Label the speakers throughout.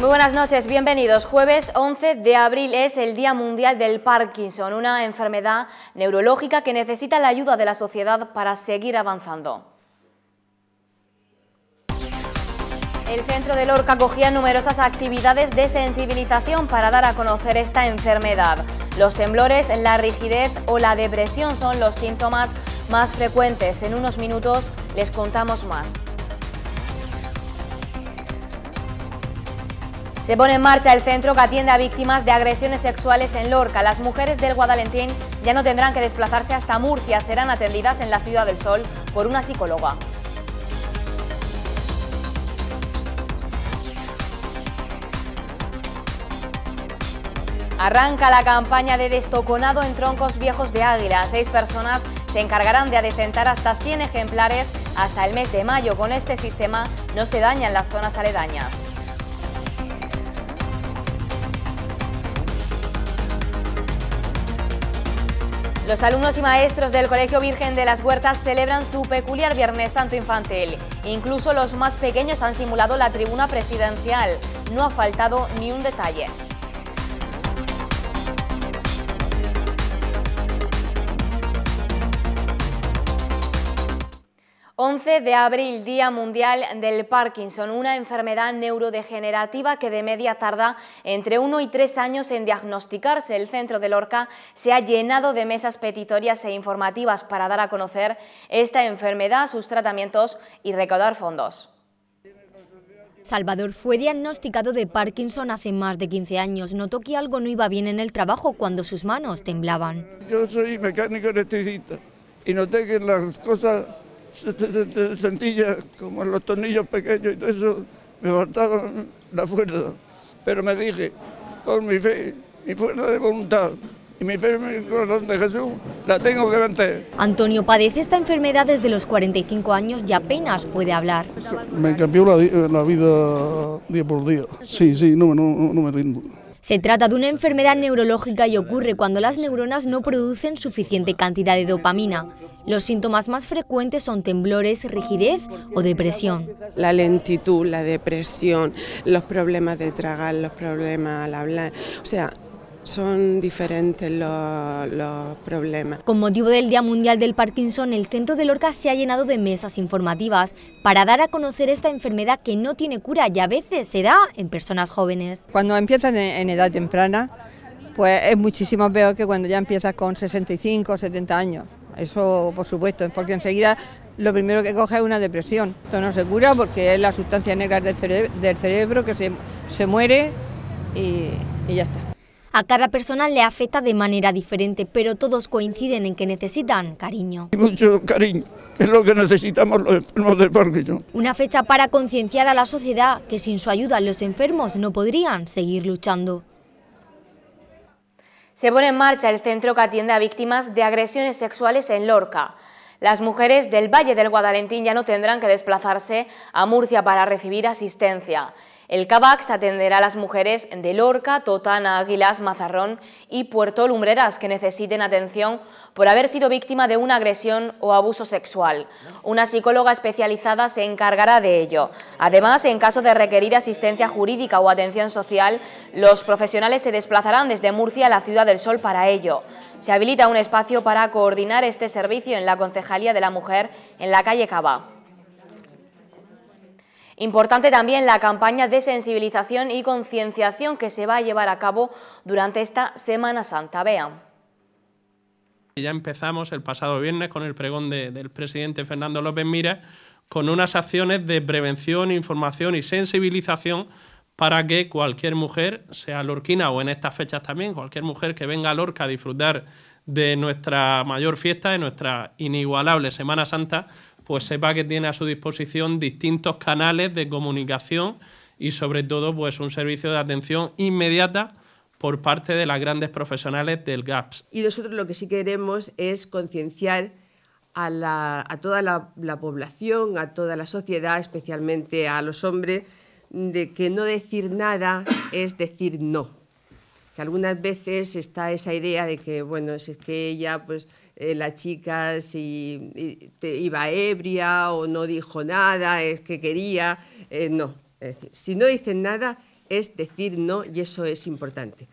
Speaker 1: Muy buenas noches, bienvenidos. Jueves 11 de abril es el Día Mundial del Parkinson, una enfermedad neurológica que necesita la ayuda de la sociedad para seguir avanzando. El centro de Lorca acogía numerosas actividades de sensibilización para dar a conocer esta enfermedad. Los temblores, la rigidez o la depresión son los síntomas más frecuentes. En unos minutos les contamos más. Se pone en marcha el centro que atiende a víctimas de agresiones sexuales en Lorca. Las mujeres del Guadalentín ya no tendrán que desplazarse hasta Murcia, serán atendidas en la Ciudad del Sol por una psicóloga. Arranca la campaña de destoconado en troncos viejos de águila. Seis personas se encargarán de adecentar hasta 100 ejemplares hasta el mes de mayo. Con este sistema no se dañan las zonas aledañas. Los alumnos y maestros del Colegio Virgen de las Huertas celebran su peculiar Viernes Santo Infantil. Incluso los más pequeños han simulado la tribuna presidencial. No ha faltado ni un detalle. 11 de abril, Día Mundial del Parkinson, una enfermedad neurodegenerativa que de media tarda entre uno y tres años en diagnosticarse. El centro de Lorca se ha llenado de mesas petitorias e informativas para dar a conocer esta enfermedad, sus tratamientos y recaudar fondos.
Speaker 2: Salvador fue diagnosticado de Parkinson hace más de 15 años. Notó que algo no iba bien en el trabajo cuando sus manos temblaban.
Speaker 3: Yo soy mecánico electricista y noté que las cosas sentía como los tornillos pequeños y todo eso, me faltaban la fuerza. Pero me dije, con mi fe, mi fuerza de voluntad, y mi fe en el corazón de Jesús la tengo que vencer.
Speaker 2: Antonio padece esta enfermedad desde los 45 años y apenas puede hablar.
Speaker 4: Me cambió la, vida día por día. Sí, sí, no, no, no me rindo.
Speaker 2: Se trata de una enfermedad neurológica y ocurre cuando las neuronas no producen suficiente cantidad de dopamina. Los síntomas más frecuentes son temblores, rigidez o depresión. La lentitud, la depresión, los problemas de tragar, los problemas al hablar, o sea, son diferentes los, problemas. Con motivo del Día Mundial del Parkinson, el centro de Lorca se ha llenado de mesas informativas para dar a conocer esta enfermedad que no tiene cura y a veces se da en personas jóvenes. Cuando empiezan en edad temprana, pues es muchísimo peor que cuando ya empiezas con 65 o 70 años. Eso, por supuesto, porque enseguida lo primero que coge es una depresión. Esto no se cura porque es la sustancia negra del, cerebro, del cerebro que se,
Speaker 3: muere y ya está.
Speaker 2: A cada persona le afecta de manera diferente, pero todos coinciden en que necesitan cariño.
Speaker 3: Mucho cariño, es lo que necesitamos los enfermos del parque.
Speaker 2: Una fecha para concienciar a la sociedad que sin su ayuda los enfermos no podrían seguir luchando.
Speaker 1: Se pone en marcha el centro que atiende a víctimas de agresiones sexuales en Lorca. Las mujeres del Valle del Guadalentín ya no tendrán que desplazarse a Murcia para recibir asistencia. El CAVAX atenderá a las mujeres de Lorca, Totana, Águilas, Mazarrón y Puerto Lumbreras que necesiten atención por haber sido víctima de una agresión o abuso sexual. Una psicóloga especializada se encargará de ello. Además, en caso de requerir asistencia jurídica o atención social, los profesionales se desplazarán desde Murcia a la Ciudad del Sol para ello. Se habilita un espacio para coordinar este servicio en la Concejalía de la Mujer en la calle Cava. Importante también la campaña de sensibilización y concienciación que se va a llevar a cabo durante esta Semana Santa. Vean.
Speaker 4: Ya empezamos el pasado viernes con el pregón del presidente Fernando López Mira con unas acciones de prevención, información y sensibilización para que cualquier mujer, sea lorquina o en estas fechas también, cualquier mujer que venga a Lorca a disfrutar de nuestra mayor fiesta, de nuestra inigualable Semana Santa, pues sepa que tiene a su disposición distintos canales de comunicación y sobre todo pues un servicio de atención inmediata por parte de las grandes profesionales del GAPS.
Speaker 2: Y nosotros lo que sí queremos es concienciar a, la, toda la, la, población, a toda la sociedad, especialmente a los hombres, de que no decir nada es decir no algunas veces está esa idea de que, bueno, es que ella, pues eh, la chica si te, iba ebria o no dijo nada, es que quería, eh, no. si no dicen nada es decir no y eso es importante.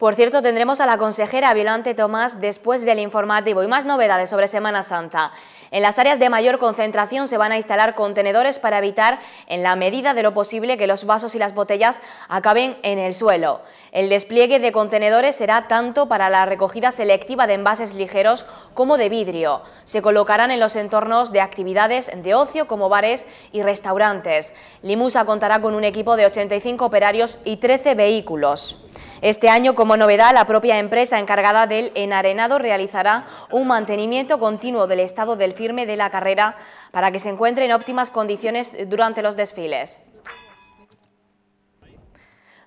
Speaker 1: Por cierto, tendremos a la consejera Violante Tomás después del informativo y más novedades sobre Semana Santa. En las áreas de mayor concentración se van a instalar contenedores para evitar, en la medida de lo posible, que los vasos y las botellas acaben en el suelo. El despliegue de contenedores será tanto para la recogida selectiva de envases ligeros como de vidrio. Se colocarán en los entornos de actividades de ocio como bares y restaurantes. Limusa contará con un equipo de 85 operarios y 13 vehículos. Este año, como novedad, la propia empresa encargada del enarenado realizará un mantenimiento continuo del estado del firme de la carrera para que se encuentre en óptimas condiciones durante los desfiles.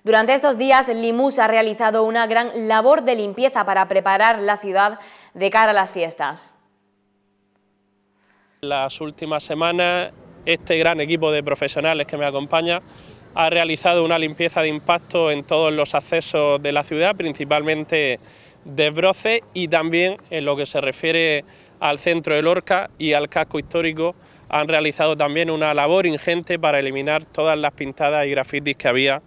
Speaker 1: Durante estos días, Limus ha realizado una gran labor de limpieza para preparar la ciudad de cara a las fiestas.
Speaker 4: Las últimas semanas, este gran equipo de profesionales que me acompaña ha realizado una limpieza de impacto en todos los accesos de la ciudad, principalmente de Broce y también en lo que se refiere al centro del Orca... y al casco histórico han realizado también una labor ingente para eliminar todas las pintadas y grafitis que había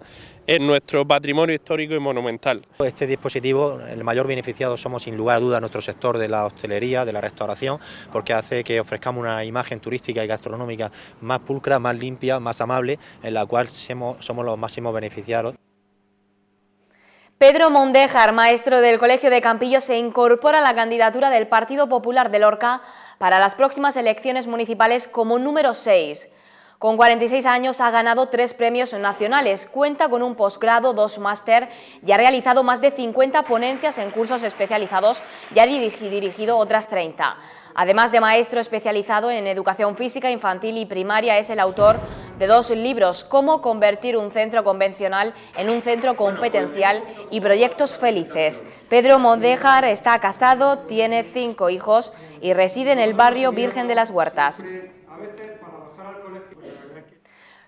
Speaker 4: ...es nuestro patrimonio histórico y monumental. Este dispositivo, el mayor beneficiado somos sin lugar a dudas nuestro sector de la hostelería, de la restauración,
Speaker 3: porque hace que ofrezcamos una imagen turística y gastronómica más pulcra, más limpia, más amable, en la cual somos, los máximos beneficiados.
Speaker 1: Pedro Mondejar, maestro del Colegio de Campillo, se incorpora a la candidatura del Partido Popular de Lorca para las próximas elecciones municipales como número 6. Con 46 años ha ganado tres premios nacionales, cuenta con un posgrado, dos máster y ha realizado más de 50 ponencias en cursos especializados y ha dirigido otras 30. Además de maestro especializado en educación física infantil y primaria, es el autor de dos libros, Cómo convertir un centro convencional en un centro competencial y Proyectos Felices. Pedro Mondejar está casado, tiene cinco hijos y reside en el barrio Virgen de las Huertas.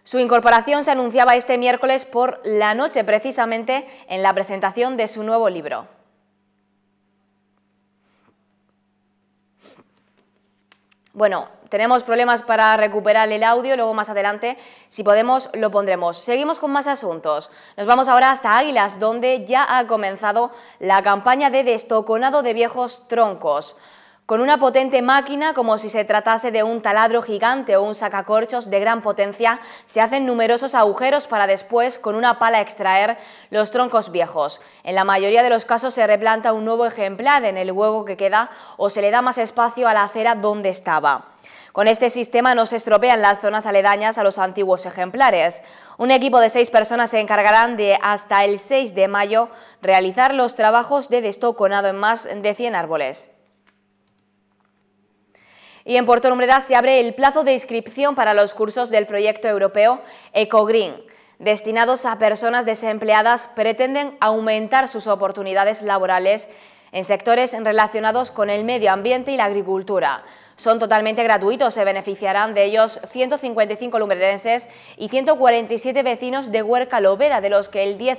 Speaker 1: Su incorporación se anunciaba este miércoles por la noche, precisamente en la presentación de su nuevo libro. Bueno, tenemos problemas para recuperar el audio, luego más adelante, si podemos, lo pondremos. Seguimos con más asuntos. Nos vamos ahora hasta Águilas, donde ya ha comenzado la campaña de destoconado de viejos troncos con una potente máquina como si se tratase de un taladro gigante o un sacacorchos de gran potencia, se hacen numerosos agujeros para después con una pala extraer los troncos viejos. En la mayoría de los casos se replanta un nuevo ejemplar en el hueco que queda o se le da más espacio a la acera donde estaba. Con este sistema no se estropean las zonas aledañas a los antiguos ejemplares. Un equipo de seis personas se encargarán de, hasta el 6 de mayo, realizar los trabajos de destoconado en más de 100 árboles. Y en Puerto Lumbreras se abre el plazo de inscripción para los cursos del proyecto europeo EcoGreen, destinados a personas desempleadas pretenden aumentar sus oportunidades laborales en sectores relacionados con el medio ambiente y la agricultura. Son totalmente gratuitos, se beneficiarán de ellos 155 lumbrerenses y 147 vecinos de Huerca Lovera, de los que el 10%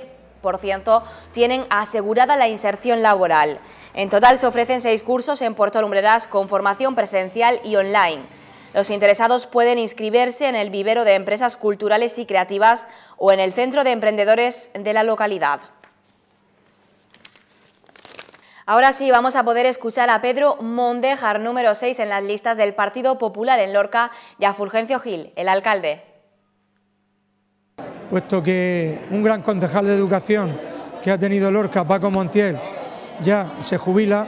Speaker 1: tienen asegurada la inserción laboral. En total se ofrecen seis cursos en Puerto Lumbreras con formación presencial y online. Los interesados pueden inscribirse en el vivero de empresas culturales y creativas o en el centro de emprendedores de la localidad. Ahora sí, vamos a poder escuchar a Pedro Mondejar, número 6 en las listas del Partido Popular en Lorca, y a Fulgencio Gil, el alcalde.
Speaker 3: Puesto que un gran concejal de educación que ha tenido Lorca, Paco
Speaker 5: Montiel, ya se jubila,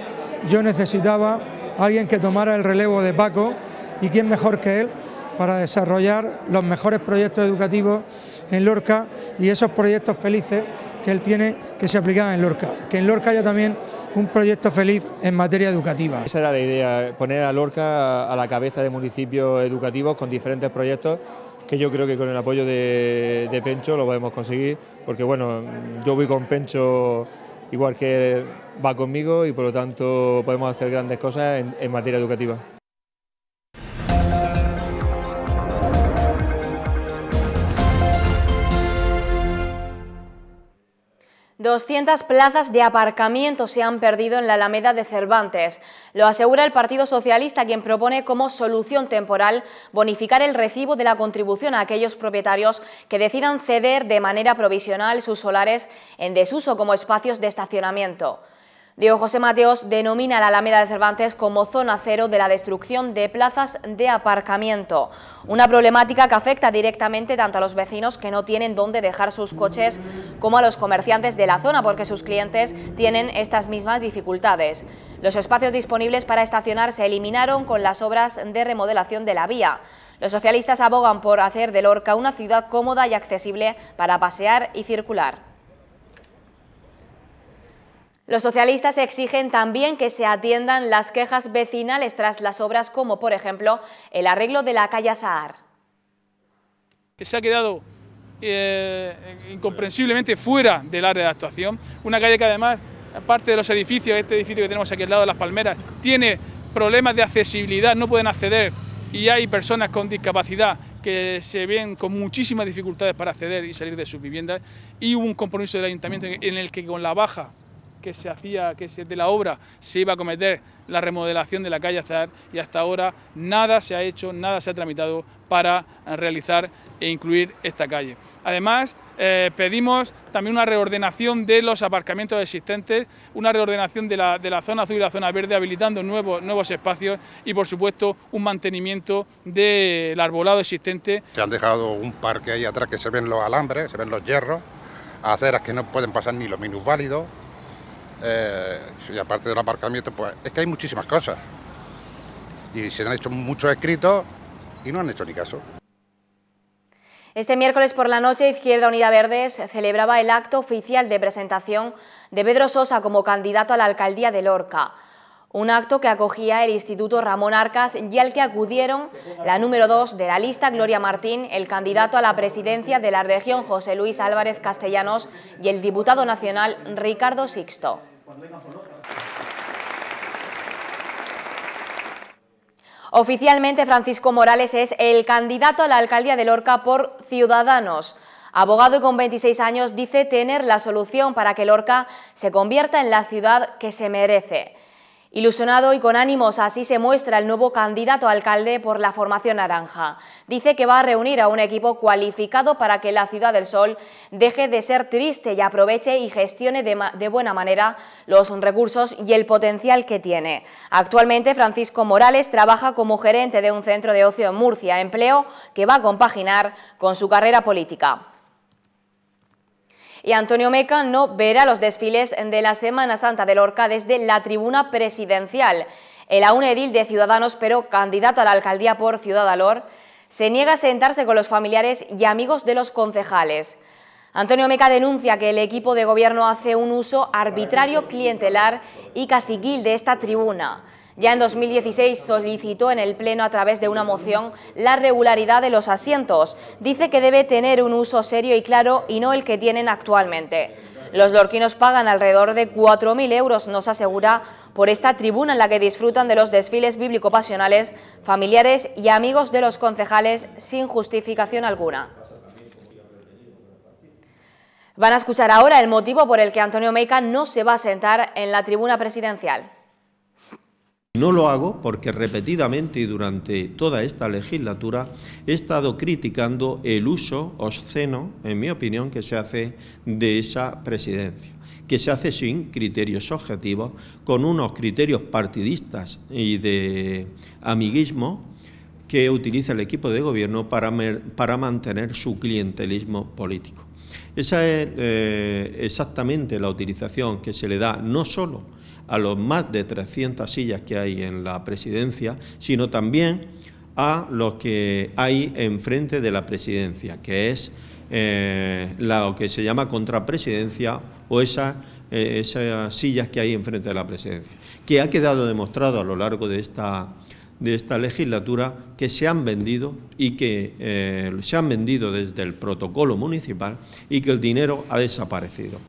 Speaker 5: yo necesitaba a alguien que tomara el relevo de Paco y quién mejor que él para desarrollar los mejores proyectos educativos en Lorca y esos proyectos felices que él tiene que se aplicaban en Lorca. Que en Lorca haya también un proyecto feliz en materia educativa.
Speaker 3: Esa era la idea, poner a Lorca a la cabeza de municipios educativos con diferentes proyectos yo creo que con el apoyo de, Pencho lo podemos conseguir, porque bueno, yo voy con Pencho igual que va conmigo y por lo tanto podemos hacer grandes cosas en materia educativa.
Speaker 1: 200 plazas de aparcamiento se han perdido en la Alameda de Cervantes. Lo asegura el Partido Socialista, quien propone como solución temporal bonificar el recibo de la contribución a aquellos propietarios que decidan ceder de manera provisional sus solares en desuso como espacios de estacionamiento. Diego José Mateos denomina la Alameda de Cervantes como zona cero de la destrucción de plazas de aparcamiento, una problemática que afecta directamente tanto a los vecinos que no tienen dónde dejar sus coches como a los comerciantes de la zona porque sus clientes tienen estas mismas dificultades. Los espacios disponibles para estacionar se eliminaron con las obras de remodelación de la vía. Los socialistas abogan por hacer de Lorca una ciudad cómoda y accesible para pasear y circular. Los socialistas exigen también que se atiendan las quejas vecinales tras las obras como, por ejemplo, el arreglo de la calle Azahar.
Speaker 4: Que se ha quedado eh, incomprensiblemente fuera del área de actuación, una calle que además, aparte de los edificios, este edificio que tenemos aquí al lado de Las Palmeras, tiene problemas de accesibilidad, no pueden acceder y hay personas con discapacidad que se ven con muchísimas dificultades para acceder y salir de sus viviendas y hubo un compromiso del ayuntamiento en el que con la baja que se hacía, que de la obra se iba a cometer la remodelación de la calle Azar y hasta ahora nada se ha hecho, nada se ha tramitado para eh, realizar e incluir esta calle. Además, eh, pedimos también una reordenación de los aparcamientos existentes, una reordenación de la, de la zona azul y la zona verde, habilitando nuevos, nuevos espacios y, por supuesto, un mantenimiento del arbolado existente. Se han dejado un parque ahí atrás que se ven los alambres, se ven los hierros, aceras que no pueden pasar ni los minusválidos, eh, y aparte del aparcamiento, pues es que hay muchísimas cosas. Y se han hecho muchos escritos y no han hecho ni caso.
Speaker 1: Este miércoles por la noche, Izquierda Unida Verdes celebraba el acto oficial de presentación de Pedro Sosa como candidato a la alcaldía de Lorca. Un acto que acogía el Instituto Ramón Arcas y al que acudieron la número dos de la lista Gloria Martín, el candidato a la presidencia de la región José Luis Álvarez Castellanos y el diputado nacional Ricardo Sixto cuando Oficialmente, Francisco Morales es el candidato a la alcaldía de Lorca por Ciudadanos. Abogado y con 26 años, dice tener la solución para que Lorca se convierta en la ciudad que se merece. Ilusionado y con ánimos, así se muestra el nuevo candidato a alcalde por la formación naranja. Dice que va a reunir a un equipo cualificado para que la Ciudad del Sol deje de ser triste y aproveche y gestione de, de buena manera los recursos y el potencial que tiene. Actualmente, Francisco Morales trabaja como gerente de un centro de ocio en Murcia, empleo que va a compaginar con su carrera política. Y Antonio Meca no verá los desfiles de la Semana Santa de Lorca desde la tribuna presidencial. El aún edil de Ciudadanos, pero candidato a la alcaldía por Ciudadalor, se niega a sentarse con los familiares y amigos de los concejales. Antonio Meca denuncia que el equipo de gobierno hace un uso arbitrario, clientelar y caciquil de esta tribuna. Ya en 2016 solicitó en el Pleno a través de una moción la regularidad de los asientos. Dice que debe tener un uso serio y claro y no el que tienen actualmente. Los lorquinos pagan alrededor de 4.000 euros, nos asegura, por esta tribuna en la que disfrutan de los desfiles bíblico-pasionales, familiares y amigos de los concejales sin justificación alguna. Van a escuchar ahora el motivo por el que Antonio Meika no se va a sentar en la tribuna presidencial.
Speaker 3: No lo hago porque repetidamente y durante toda esta legislatura he estado criticando el uso obsceno, en mi opinión, que se hace de esa presidencia, que se hace sin criterios objetivos, con unos criterios partidistas y de amiguismo que utiliza el equipo de gobierno para, para mantener su clientelismo político. Esa es eh, exactamente la utilización que se le da no solo a los más de 300 sillas que hay en la presidencia, sino también a los que hay enfrente de la presidencia, que es eh, lo que se llama contrapresidencia o eh, esas, sillas que hay enfrente de la presidencia, que ha quedado demostrado a lo largo de esta, legislatura que se han vendido y que eh, se han vendido desde el protocolo municipal y que el dinero ha desaparecido.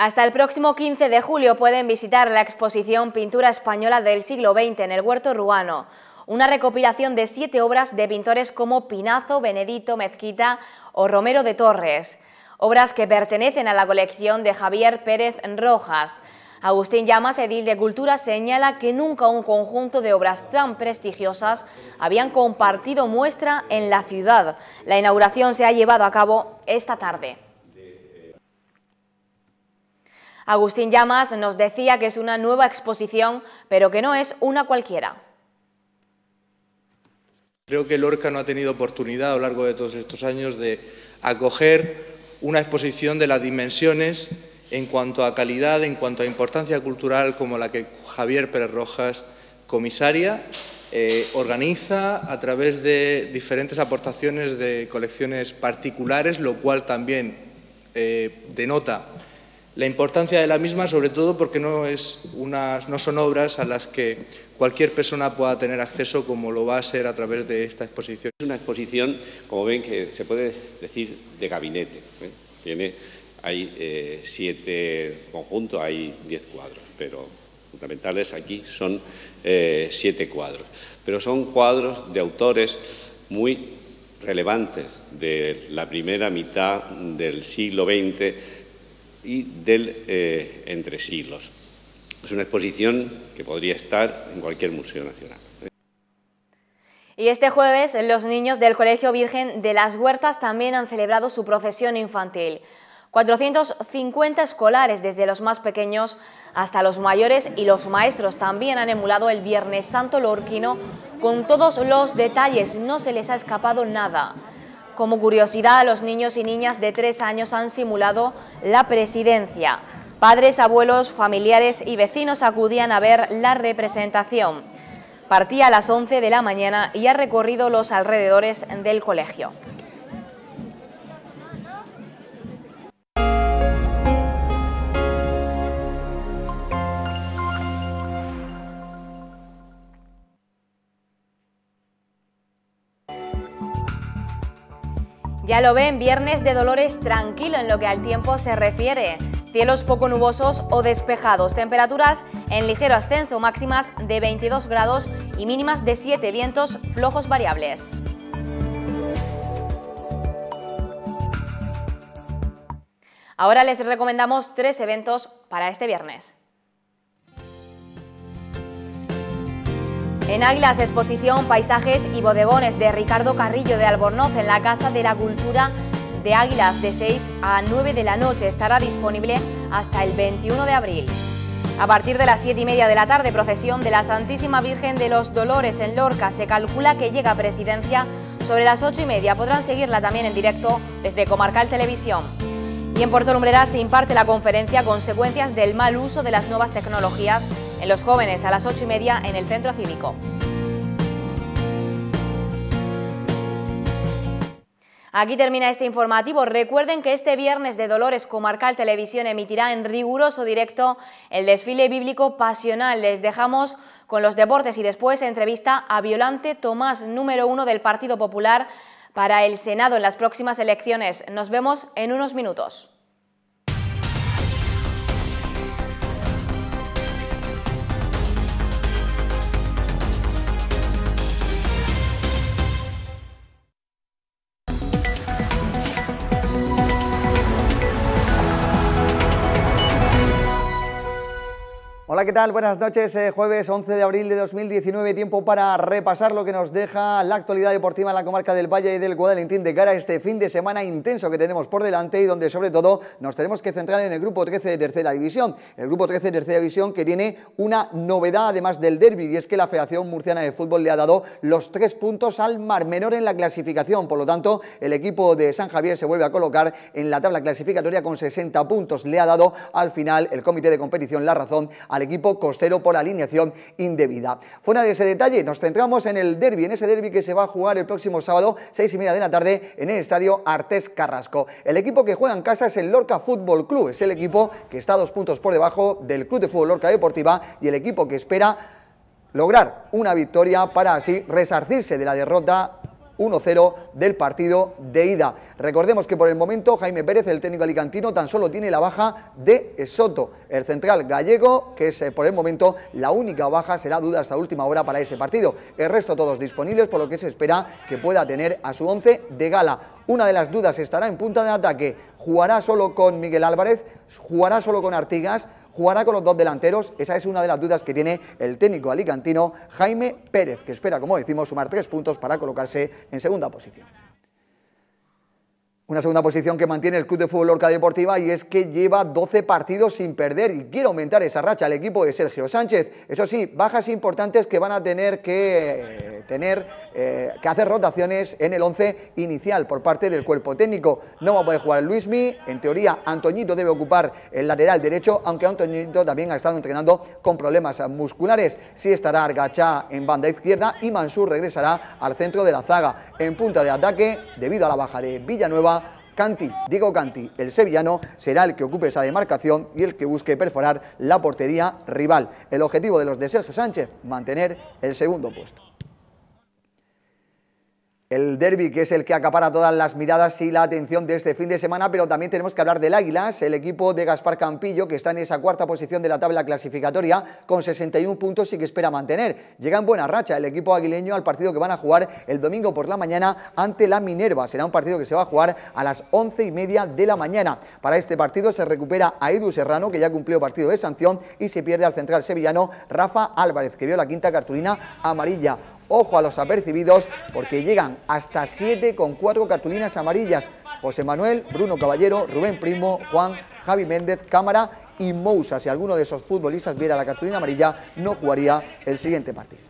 Speaker 1: Hasta el próximo 15 de julio pueden visitar la exposición Pintura Española del siglo XX en el Huerto Ruano, una recopilación de siete obras de pintores como Pinazo, Benedito, Mezquita o Romero de Torres, obras que pertenecen a la colección de Javier Pérez Rojas. Agustín Llamas, edil de Cultura, señala que nunca un conjunto de obras tan prestigiosas habían compartido muestra en la ciudad. La inauguración se ha llevado a cabo esta tarde. Agustín Llamas nos decía que es una nueva exposición, pero que no es una cualquiera.
Speaker 5: Creo que el ORCA no ha tenido oportunidad a lo largo de todos estos años de acoger una exposición de las dimensiones en cuanto a calidad, en cuanto a importancia cultural, como la que Javier Pérez Rojas, comisaria, eh, organiza a través de diferentes aportaciones de colecciones particulares, lo cual también eh, denota la importancia de la misma, sobre todo porque no, es unas, no son obras a las que cualquier persona pueda
Speaker 3: tener acceso, como lo va a ser a través de esta exposición. Es una exposición, como ven, que se puede decir de gabinete. ¿eh? Tiene, hay eh, siete conjuntos, hay diez cuadros, pero fundamentales aquí son eh, siete cuadros. Pero son cuadros de autores muy relevantes de la primera mitad del siglo XX y del eh, Entre Siglos. Es una exposición que podría estar en cualquier museo nacional.
Speaker 1: Y este jueves los niños del Colegio Virgen de las Huertas también han celebrado su procesión infantil. 450 escolares, desde los más pequeños hasta los mayores y los maestros también han emulado el Viernes Santo Lorquino con todos los detalles, no se les ha escapado nada. Como curiosidad, los niños y niñas de tres años han simulado la presidencia. Padres, abuelos, familiares y vecinos acudían a ver la representación. Partía a las 11 de la mañana y ha recorrido los alrededores del colegio. Ya lo ven, viernes de dolores tranquilo en lo que al tiempo se refiere. Cielos poco nubosos o despejados, temperaturas en ligero ascenso, máximas de 22 grados y mínimas de 7 vientos flojos variables. Ahora les recomendamos tres eventos para este viernes. En Águilas, exposición Paisajes y Bodegones de Ricardo Carrillo de Albornoz en la Casa de la Cultura de Águilas de 6 a 9 de la noche. Estará disponible hasta el 21 de abril. A partir de las 7 y media de la tarde, procesión de la Santísima Virgen de los Dolores en Lorca. Se calcula que llega a presidencia sobre las 8 y media. Podrán seguirla también en directo desde Comarcal Televisión. Y en Puerto Lumbreras se imparte la conferencia Consecuencias del mal uso de las nuevas tecnologías en los jóvenes a las 8 y media en el Centro Cívico. Aquí termina este informativo. Recuerden que este viernes de Dolores Comarcal Televisión emitirá en riguroso directo el desfile bíblico pasional. Les dejamos con los deportes y después entrevista a Violante Tomás, número uno del Partido Popular, para el Senado en las próximas elecciones. Nos vemos en unos minutos.
Speaker 5: Hola, ¿qué tal? Buenas noches. Eh, jueves 11 de abril de 2019, tiempo para repasar lo que nos deja la actualidad deportiva en la comarca del Valle y del Guadalentín de cara a este fin de semana intenso que tenemos por delante y donde sobre todo nos tenemos que centrar en el grupo 13 de tercera división. El grupo 13 de tercera división que tiene una novedad además del derby y es que la Federación Murciana de Fútbol le ha dado los tres puntos al Mar Menor en la clasificación. Por lo tanto, el equipo de San Javier se vuelve a colocar en la tabla clasificatoria con 60 puntos. Le ha dado al final el comité de competición la razón al equipo equipo costero por alineación indebida. Fuera de ese detalle, nos centramos en el derby, en ese derby que se va a jugar el próximo sábado, 6 y media de la tarde, en el estadio Artes Carrasco. El equipo que juega en casa es el Lorca Fútbol Club, es el equipo que está dos puntos por debajo del Club de Fútbol Lorca Deportiva y el equipo que espera lograr una victoria para así resarcirse de la derrota 1-0 del partido de ida. Recordemos que por el momento Jaime Pérez, el técnico alicantino, tan solo tiene la baja de Soto, el central gallego, que es eh, por el momento la única baja, será duda hasta última hora para ese partido. El resto todos disponibles, por lo que se espera que pueda tener a su 11 de gala. Una de las dudas estará en punta de ataque, jugará solo con Miguel Álvarez, jugará solo con Artigas, ¿Jugará con los dos delanteros? Esa es una de las dudas que tiene el técnico alicantino Jaime Pérez, que espera, como decimos, sumar tres puntos para colocarse en segunda posición. Una segunda posición que mantiene el Club de Fútbol Orca Deportiva y es que lleva 12 partidos sin perder y quiere aumentar esa racha el equipo de Sergio Sánchez. Eso sí, bajas importantes que van a tener que eh, tener eh, que hacer rotaciones en el 11 inicial por parte del cuerpo técnico. No va a poder jugar Luismi, en teoría Antoñito debe ocupar el lateral derecho, aunque Antoñito también ha estado entrenando con problemas musculares. Sí estará Argachá en banda izquierda y Mansur regresará al centro de la zaga. En punta de ataque, debido a la baja de Villanueva, Canti, Diego Canti, el sevillano, será el que ocupe esa demarcación y el que busque perforar la portería rival. El objetivo de los de Sergio Sánchez, mantener el segundo puesto el derby, que es el que acapara todas las miradas y la atención de este fin de semana, pero también tenemos que hablar del Águilas, el equipo de Gaspar Campillo, que está en esa cuarta posición de la tabla clasificatoria, con 61 puntos y que espera mantener. Llega en buena racha el equipo aguileño al partido que van a jugar el domingo por la mañana ante la Minerva. Será un partido que se va a jugar a las 11 y media de la mañana. Para este partido se recupera a Edu Serrano, que ya cumplió partido de sanción, y se pierde al central sevillano Rafa Álvarez, que vio la quinta cartulina amarilla. Ojo a los apercibidos porque llegan hasta siete con cuatro cartulinas amarillas. José Manuel, Bruno Caballero, Rubén Primo, Juan, Javi Méndez, Cámara y Moussa. Si alguno de esos futbolistas viera la cartulina amarilla, no jugaría el siguiente partido.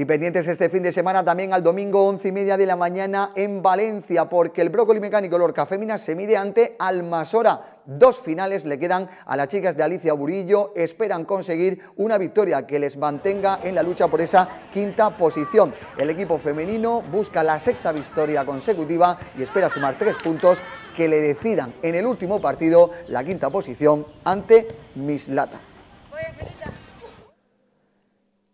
Speaker 5: Y pendientes este fin de semana también al domingo 11 y media de la mañana en Valencia, porque el brócoli mecánico Lorca Fémina se mide ante Almasora. Dos finales le quedan a las chicas de Alicia Burillo, esperan conseguir una victoria que les mantenga en la lucha por esa quinta posición. El equipo femenino busca la sexta victoria consecutiva y espera sumar tres puntos que le decidan en el último partido la quinta posición ante Mislata.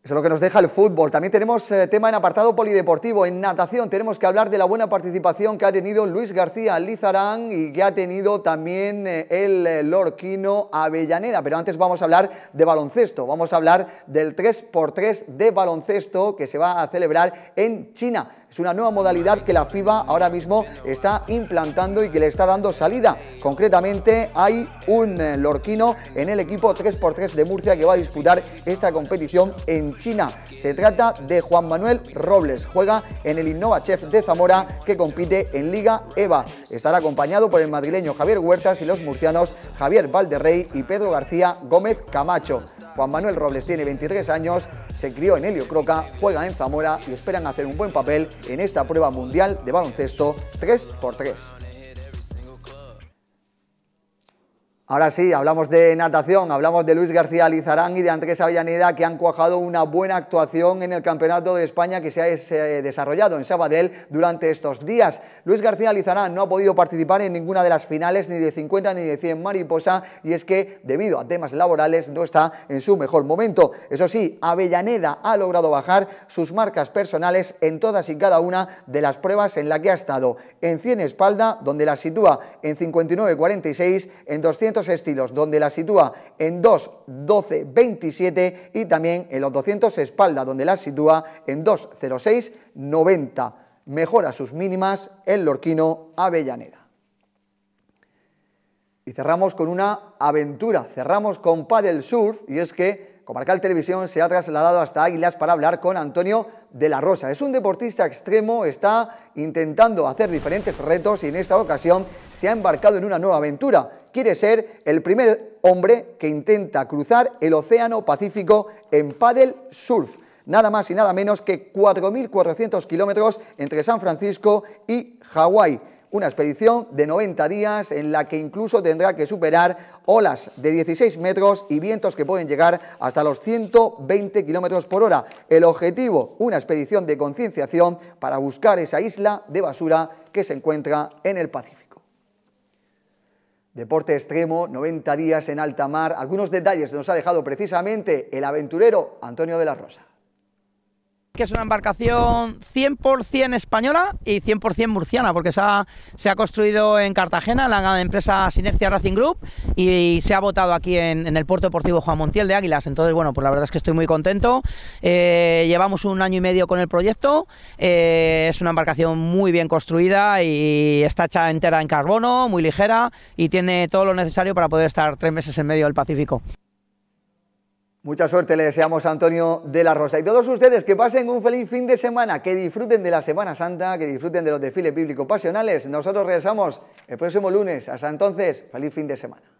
Speaker 5: Eso es lo que nos deja el fútbol. También tenemos eh, tema en apartado polideportivo. En natación tenemos que hablar de la buena participación que ha tenido Luis García Lizarán y que ha tenido también eh, el eh, Lorquino Avellaneda. Pero antes vamos a hablar de baloncesto. Vamos a hablar del 3x3 de baloncesto que se va a celebrar en China. Es una nueva modalidad que la FIBA ahora mismo está implantando y que le está dando salida. Concretamente hay un lorquino en el equipo 3x3 de Murcia que va a disputar esta competición en China. Se trata de Juan Manuel Robles. Juega en el Chef de Zamora que compite en Liga EVA. Estará acompañado por el madrileño Javier Huertas y los murcianos Javier Valderrey y Pedro García Gómez Camacho. Juan Manuel Robles tiene 23 años, se crió en Helio Croca, juega en Zamora y esperan hacer un buen papel en esta prueba mundial de baloncesto 3x3. Ahora sí, hablamos de natación, hablamos de Luis García Lizarán y de Andrés Avellaneda que han cuajado una buena actuación en el Campeonato de España que se ha eh, desarrollado en Sabadell durante estos días. Luis García Lizarán no ha podido participar en ninguna de las finales ni de 50 ni de 100 mariposa y es que debido a temas laborales no está en su mejor momento. Eso sí, Avellaneda ha logrado bajar sus marcas personales en todas y cada una de las pruebas en la que ha estado. En 100 espalda, donde la sitúa en 59.46, en 200 estilos, donde la sitúa en 2, 12, 27 y también en los 200 espalda, donde la sitúa en 2.06.90. Mejora sus mínimas el Lorquino Avellaneda. Y cerramos con una aventura, cerramos con Paddle Surf y es que Comarcal Televisión se ha trasladado hasta Águilas para hablar con Antonio de la Rosa. Es un deportista extremo, está intentando hacer diferentes retos y en esta ocasión se ha embarcado en una nueva aventura. Quiere ser el primer hombre que intenta cruzar el Océano Pacífico en paddle surf nada más y nada menos que 4.400 kilómetros entre San Francisco y Hawái. Una expedición de 90 días en la que incluso tendrá que superar olas de 16 metros y vientos que pueden llegar hasta los 120 kilómetros por hora. El objetivo, una expedición de concienciación para buscar esa isla de basura que se encuentra en el Pacífico. Deporte extremo, 90 días en alta mar. Algunos detalles nos ha dejado precisamente el aventurero Antonio de la Rosa que es una embarcación 100% española y 100% murciana, porque se ha, construido en Cartagena, la empresa Sinercia Racing Group, y, se ha votado aquí en, el puerto deportivo Juan Montiel de Águilas. Entonces, bueno, pues la verdad es que estoy muy contento. Eh, llevamos un año y medio con el proyecto, eh, es una embarcación muy bien construida y está hecha entera en carbono, muy ligera, y tiene todo lo necesario para poder estar tres meses en medio del Pacífico. Mucha suerte le deseamos a Antonio de la Rosa. Y todos ustedes que pasen un feliz fin de semana, que disfruten de la Semana Santa, que disfruten de los desfiles bíblicos pasionales. Nosotros regresamos el próximo lunes. Hasta entonces, feliz fin de semana.